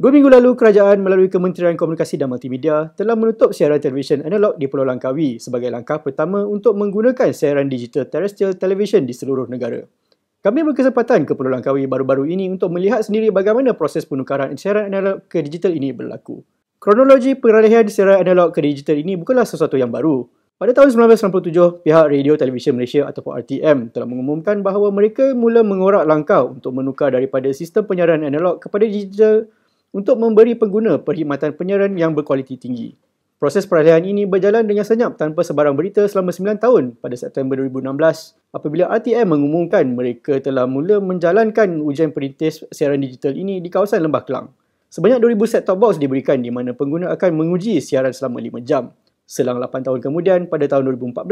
Dua minggu lalu, kerajaan melalui Kementerian Komunikasi dan Multimedia telah menutup siaran televisyen analog di Pulau Langkawi sebagai langkah pertama untuk menggunakan siaran digital terrestrial televisyen di seluruh negara. Kami berkesempatan ke Pulau Langkawi baru-baru ini untuk melihat sendiri bagaimana proses penukaran siaran analog ke digital ini berlaku. Kronologi peralihan siaran analog ke digital ini bukanlah sesuatu yang baru. Pada tahun 1997, pihak Radio Televisyen Malaysia ataupun RTM telah mengumumkan bahawa mereka mula mengorak langkah untuk menukar daripada sistem penyiaran analog kepada digital untuk memberi pengguna perkhidmatan penyiaran yang berkualiti tinggi. Proses peralihan ini berjalan dengan senyap tanpa sebarang berita selama 9 tahun pada September 2016 apabila RTM mengumumkan mereka telah mula menjalankan ujian perintis siaran digital ini di kawasan Lembah Kelang. Sebanyak 2,000 set-top box diberikan di mana pengguna akan menguji siaran selama 5 jam. Selang 8 tahun kemudian, pada tahun 2014,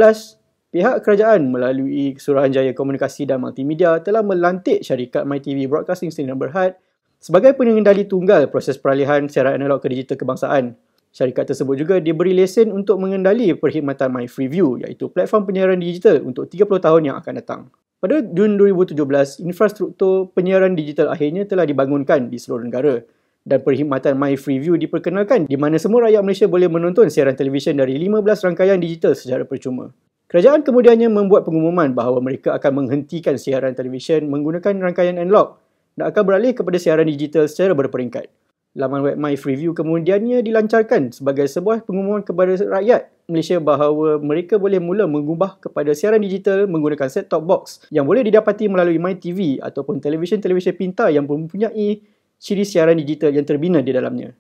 pihak kerajaan melalui Suruhanjaya Komunikasi dan Multimedia telah melantik syarikat MyTV Broadcasting Sdn Bhd Sebagai pengendali tunggal proses peralihan secara analog ke digital kebangsaan, syarikat tersebut juga diberi lesen untuk mengendali perkhidmatan MyFreeView iaitu platform penyiaran digital untuk 30 tahun yang akan datang. Pada Jun 2017, infrastruktur penyiaran digital akhirnya telah dibangunkan di seluruh negara dan perkhidmatan MyFreeView diperkenalkan di mana semua rakyat Malaysia boleh menonton siaran televisyen dari 15 rangkaian digital secara percuma. Kerajaan kemudiannya membuat pengumuman bahawa mereka akan menghentikan siaran televisyen menggunakan rangkaian analog dan akan beralih kepada siaran digital secara berperingkat. Laman web My MyFreeview kemudiannya dilancarkan sebagai sebuah pengumuman kepada rakyat Malaysia bahawa mereka boleh mula mengubah kepada siaran digital menggunakan set-top box yang boleh didapati melalui My MyTV ataupun televisyen-televisyen pintar yang mempunyai ciri siaran digital yang terbina di dalamnya.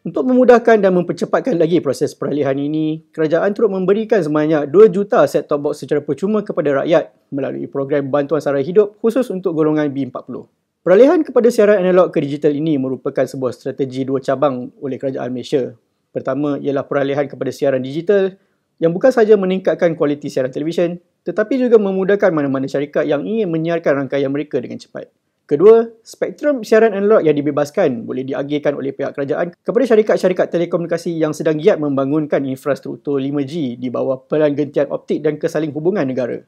Untuk memudahkan dan mempercepatkan lagi proses peralihan ini, kerajaan turut memberikan sebanyak 2 juta set-top box secara percuma kepada rakyat melalui program bantuan sara hidup khusus untuk golongan B40. Peralihan kepada siaran analog ke digital ini merupakan sebuah strategi dua cabang oleh kerajaan Malaysia. Pertama ialah peralihan kepada siaran digital yang bukan sahaja meningkatkan kualiti siaran televisyen tetapi juga memudahkan mana-mana syarikat yang ingin menyiarkan rangkaian mereka dengan cepat. Kedua, spektrum siaran analog yang dibebaskan boleh diagihkan oleh pihak kerajaan kepada syarikat-syarikat telekomunikasi yang sedang giat membangunkan infrastruktur 5G di bawah pelan gentian optik dan kesaling hubungan negara.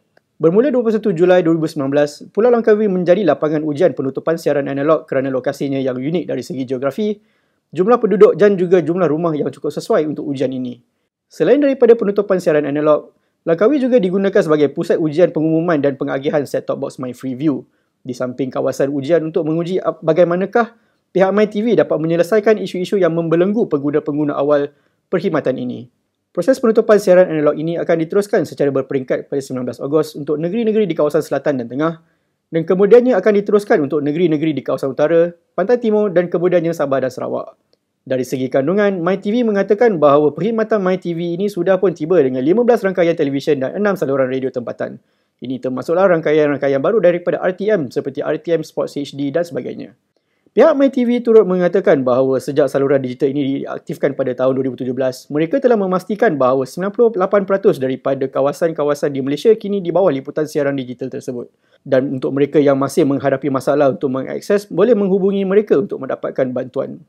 Bermula 21 Julai 2019, Pulau Langkawi menjadi lapangan ujian penutupan siaran analog kerana lokasinya yang unik dari segi geografi, jumlah penduduk dan juga jumlah rumah yang cukup sesuai untuk ujian ini. Selain daripada penutupan siaran analog, Langkawi juga digunakan sebagai pusat ujian pengumuman dan pengagihan set-top box My MyFreeView di samping kawasan ujian untuk menguji bagaimanakah pihak MyTV dapat menyelesaikan isu-isu yang membelenggu pengguna-pengguna awal perkhidmatan ini. Proses penutupan siaran analog ini akan diteruskan secara berperingkat pada 19 Ogos untuk negeri-negeri di kawasan selatan dan tengah dan kemudiannya akan diteruskan untuk negeri-negeri di kawasan utara, pantai timur dan kemudiannya Sabah dan Sarawak. Dari segi kandungan, MyTV mengatakan bahawa perkhidmatan MyTV ini sudah pun tiba dengan 15 rangkaian televisyen dan 6 saluran radio tempatan. Ini termasuklah rangkaian-rangkaian baru daripada RTM seperti RTM Sports HD dan sebagainya. Pihak MyTV turut mengatakan bahawa sejak saluran digital ini diaktifkan pada tahun 2017, mereka telah memastikan bahawa 98% daripada kawasan-kawasan di Malaysia kini di bawah liputan siaran digital tersebut. Dan untuk mereka yang masih menghadapi masalah untuk mengakses, boleh menghubungi mereka untuk mendapatkan bantuan.